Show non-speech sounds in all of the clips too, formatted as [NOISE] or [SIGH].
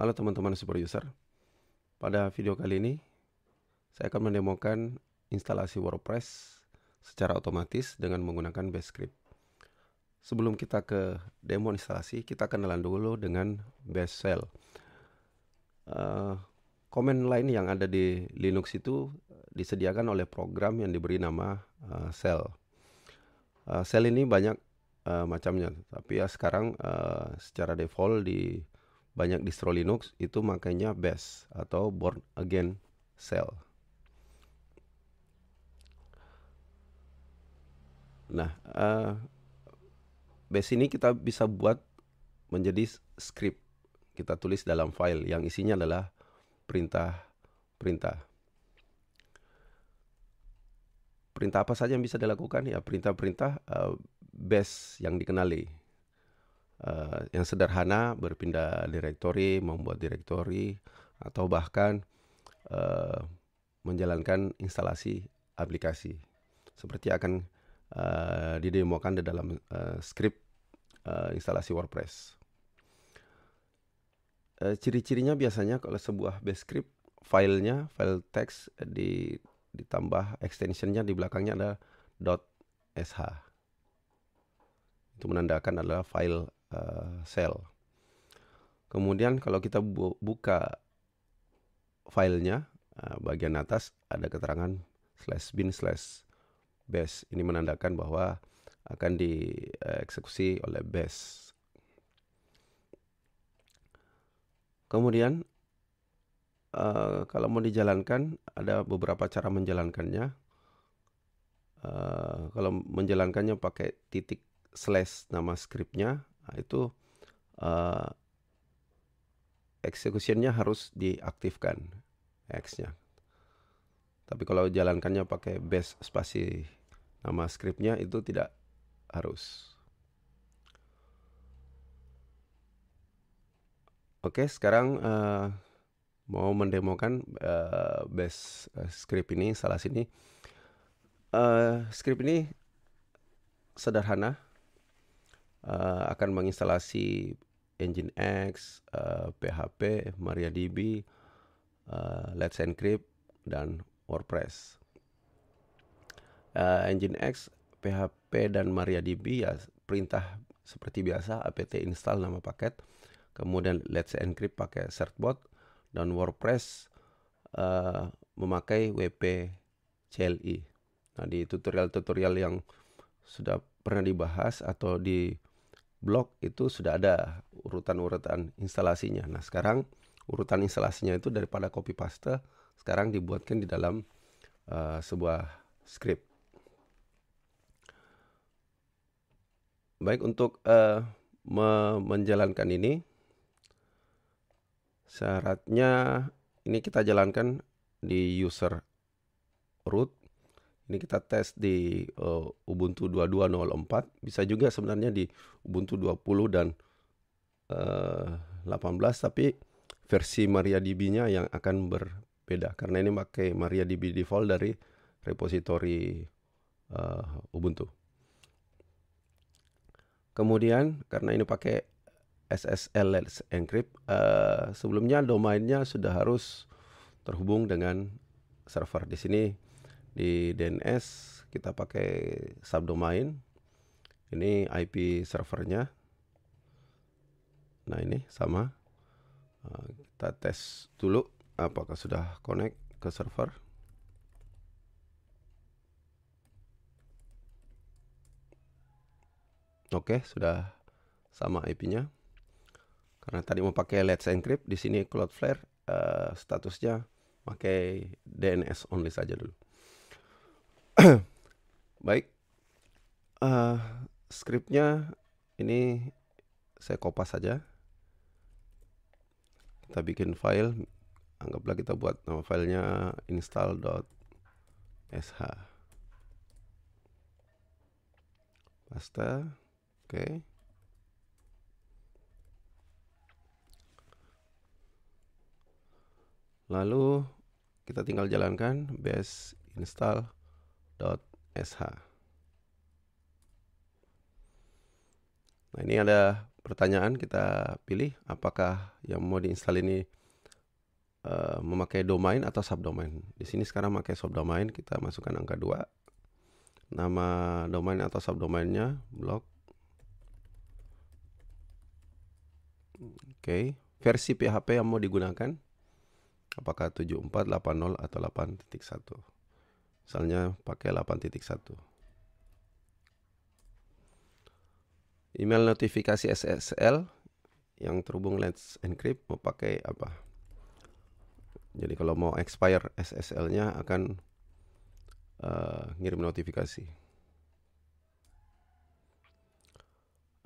Halo teman-teman super user Pada video kali ini Saya akan mendemokan instalasi WordPress secara otomatis dengan menggunakan base Script Sebelum kita ke demo instalasi kita kenalan dulu dengan base Shell uh, eh, lain yang ada di Linux itu eh, disediakan oleh program yang diberi nama uh, eh, Shell uh, Shell ini banyak uh, macamnya tapi ya sekarang uh, secara default di banyak distro Linux itu makanya best atau born again shell. Nah, uh, eh, base ini kita bisa buat menjadi script. Kita tulis dalam file yang isinya adalah perintah-perintah. Perintah apa saja yang bisa dilakukan? Ya, perintah-perintah uh, eh, base yang dikenali Eh, yang sederhana berpindah direktori, membuat direktori atau bahkan uh, menjalankan instalasi aplikasi. Seperti akan uh, didemokan di dalam uh, script uh, instalasi WordPress. ciri-cirinya biasanya kalau sebuah base script filenya file text di ditambah extensionnya di belakangnya ada .sh itu menandakan adalah file uh, sel. Kemudian kalau kita bu buka filenya uh, bagian atas ada keterangan slash bin slash base. Ini menandakan bahwa akan dieksekusi oleh base. Kemudian uh, kalau mau dijalankan ada beberapa cara menjalankannya. Uh, kalau menjalankannya pakai titik slash nama scriptnya Nah, itu uh, eh, eksekusinya harus diaktifkan X-nya. Tapi kalau jalankannya pakai base spasi nama scriptnya itu tidak harus. Oke, sekarang uh, mau mendemokan uh, base script ini salah sini. Uh, script ini sederhana, Eh, akan menginstalasi Engine X, uh, eh, PHP, MariaDB, uh, Let's Encrypt, dan WordPress. Uh, Engine X, PHP, dan MariaDB ya perintah seperti biasa apt install nama paket, kemudian Let's Encrypt pakai certbot, dan WordPress uh, memakai WP CLI. Nah di tutorial-tutorial yang sudah pernah dibahas atau di blog itu sudah ada urutan-urutan instalasinya. Nah, sekarang urutan instalasinya itu daripada copy paste sekarang dibuatkan di dalam uh, sebuah script. Baik untuk uh, me menjalankan ini syaratnya ini kita jalankan di user root ini kita tes di uh, Ubuntu 22.04. Bisa juga sebenarnya di Ubuntu 20 dan uh, eh, 18 tapi versi MariaDB-nya yang akan berbeda karena ini pakai MariaDB default dari repository uh, eh, Ubuntu. Kemudian karena ini pakai SSL Let's Encrypt, uh, sebelumnya domainnya sudah harus terhubung dengan server. Di sini di DNS kita pakai subdomain ini IP servernya nah ini sama eh, kita tes dulu apakah sudah connect ke server Oke, sudah sama IP-nya. Karena tadi mau pakai Let's Encrypt, di sini Cloudflare uh, statusnya pakai DNS only saja dulu. [COUGHS] Baik, uh, skripnya ini saya kopas saja. Kita bikin file, anggaplah kita buat nama filenya install.sh. Paste, oke. Lalu kita tinggal jalankan base install sh. Nah ini ada pertanyaan kita pilih apakah yang mau diinstal ini uh, memakai domain atau subdomain. Di sini sekarang pakai subdomain kita masukkan angka 2. Nama domain atau subdomainnya blog. Oke, okay. versi PHP yang mau digunakan apakah 7480 atau 8.1 misalnya pakai 8.1 email notifikasi SSL yang terhubung Let's Encrypt mau pakai apa jadi kalau mau expire SSL nya akan uh, ngirim notifikasi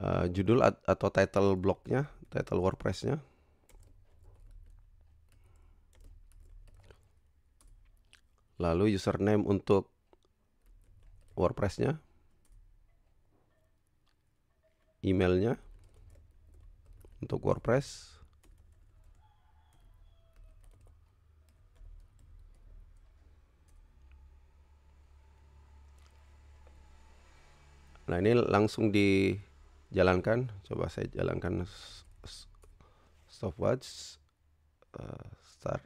uh, judul atau title blognya title WordPress nya lalu username untuk WordPress-nya, emailnya untuk WordPress, Nah ini langsung dijalankan. Coba saya jalankan stopwatch uh, start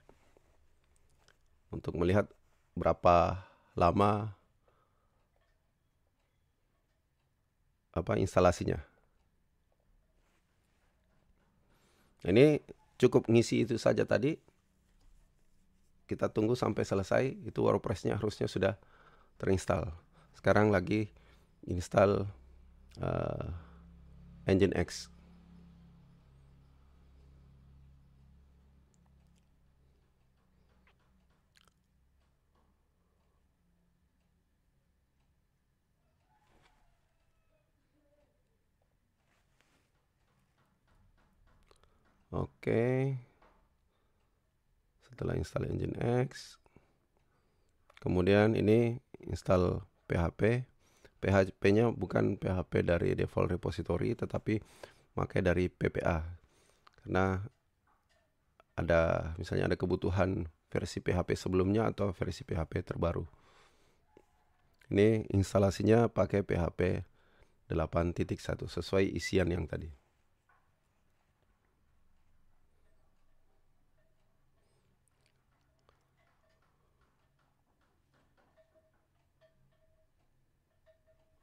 untuk melihat berapa lama apa instalasinya. Ini cukup ngisi itu saja tadi. Kita tunggu sampai selesai itu WordPress-nya harusnya sudah terinstall. Sekarang lagi install uh, eh, Engine X. Oke. Setelah install engine X. Kemudian ini install PHP. PHP-nya bukan PHP dari default repository tetapi pakai dari PPA. Karena ada misalnya ada kebutuhan versi PHP sebelumnya atau versi PHP terbaru. Ini instalasinya pakai PHP 8.1 sesuai isian yang tadi.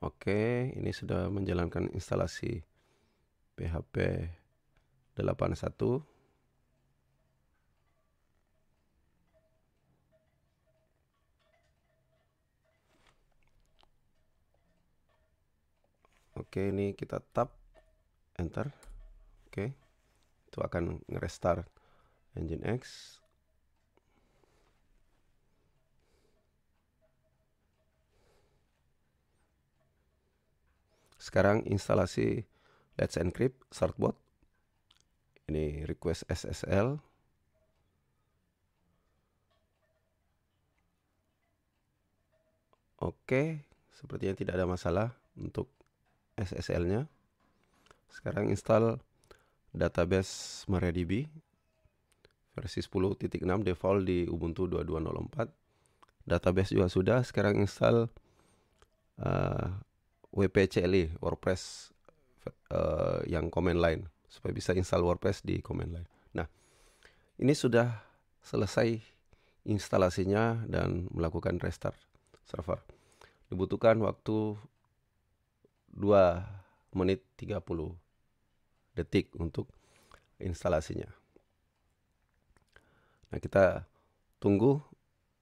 Oke, ini sudah menjalankan instalasi PHP 81. Oke, ini kita tap enter. Oke. Itu akan ngerestart Engine X. Sekarang instalasi Let's Encrypt Startbot. Ini request SSL. Oke, sepertinya tidak ada masalah untuk SSL-nya. Sekarang install database MariaDB versi 10.6 default di Ubuntu 2204. Database juga sudah, sekarang install uh, WPCLI WordPress uh, yang command line supaya bisa install WordPress di command line. Nah, ini sudah selesai instalasinya dan melakukan restart server. Dibutuhkan waktu 2 menit 30 detik untuk instalasinya. Nah, kita tunggu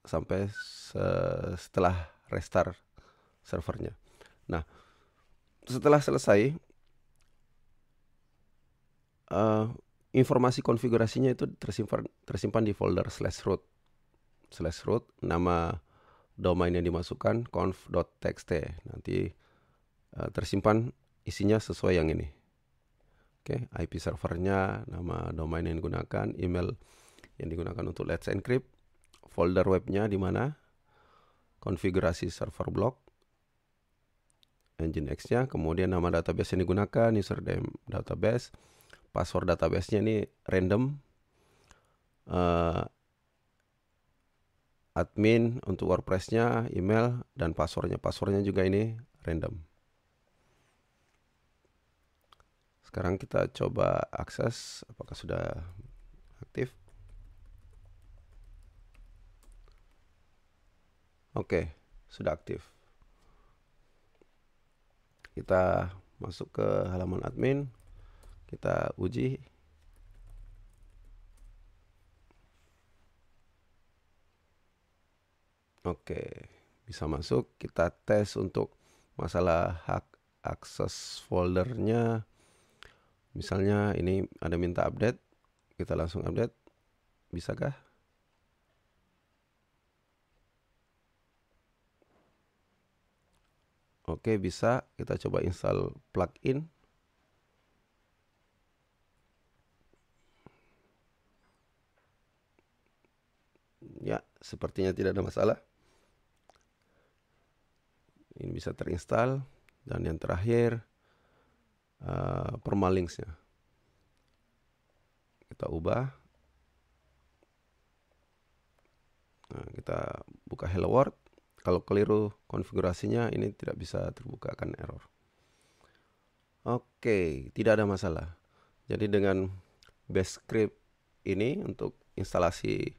sampai setelah restart servernya. Nah, setelah selesai uh, informasi konfigurasinya itu tersimpan tersimpan di folder slash root slash root nama domain yang dimasukkan conf.txt nanti uh, tersimpan isinya sesuai yang ini oke okay, IP servernya nama domain yang digunakan email yang digunakan untuk let's encrypt folder webnya di mana konfigurasi server block Nginx-nya, kemudian nama database yang digunakan, username database, password database-nya ini random. Uh, admin untuk WordPress-nya, email dan Password-nya juga ini random. Sekarang kita coba akses apakah sudah aktif. Oke, sudah aktif kita masuk ke halaman admin kita uji Oke, bisa masuk. Kita tes untuk masalah hak akses foldernya. Misalnya ini ada minta update, kita langsung update. Bisakah? Oke, bisa kita coba install plugin. Ya, sepertinya tidak ada masalah. Ini bisa terinstall dan yang terakhir uh, permalinksnya. Kita ubah. Nah, kita buka Hello World. Kalau keliru konfigurasinya ini tidak bisa terbuka akan error. Oke, tidak ada masalah. Jadi dengan base script ini untuk instalasi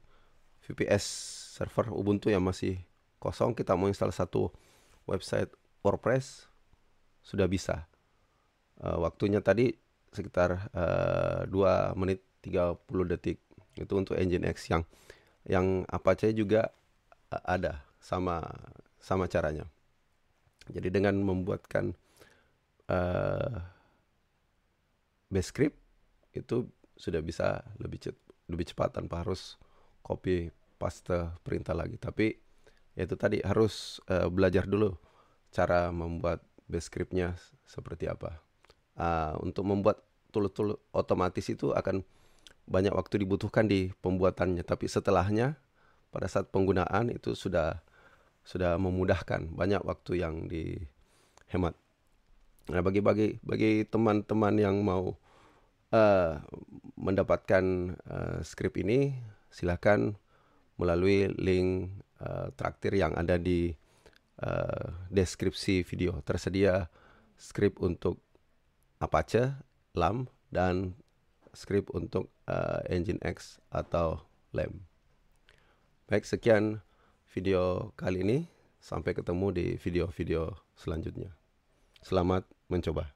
VPS server Ubuntu yang masih kosong, kita mau install satu website WordPress sudah bisa. Uh, waktunya tadi sekitar uh, eh, 2 menit 30 detik. Itu untuk Nginx yang yang Apache juga eh, ada sama sama caranya. Jadi dengan membuatkan uh, base script itu sudah bisa lebih cepat lebih cepat tanpa harus copy paste perintah lagi. Tapi ya itu tadi harus uh, belajar dulu cara membuat base scriptnya seperti apa. Uh, untuk membuat tool-tool otomatis itu akan banyak waktu dibutuhkan di pembuatannya. Tapi setelahnya pada saat penggunaan itu sudah sudah memudahkan banyak waktu yang dihemat. Nah, bagi bagi bagi teman-teman yang mau uh, mendapatkan uh, skrip ini, silahkan melalui link uh, traktir yang ada di uh, deskripsi video. Tersedia skrip untuk Apache, LAM, dan skrip untuk uh, Engine X atau LAM. Baik, sekian video kali ini. Sampai ketemu di video-video selanjutnya. Selamat mencoba.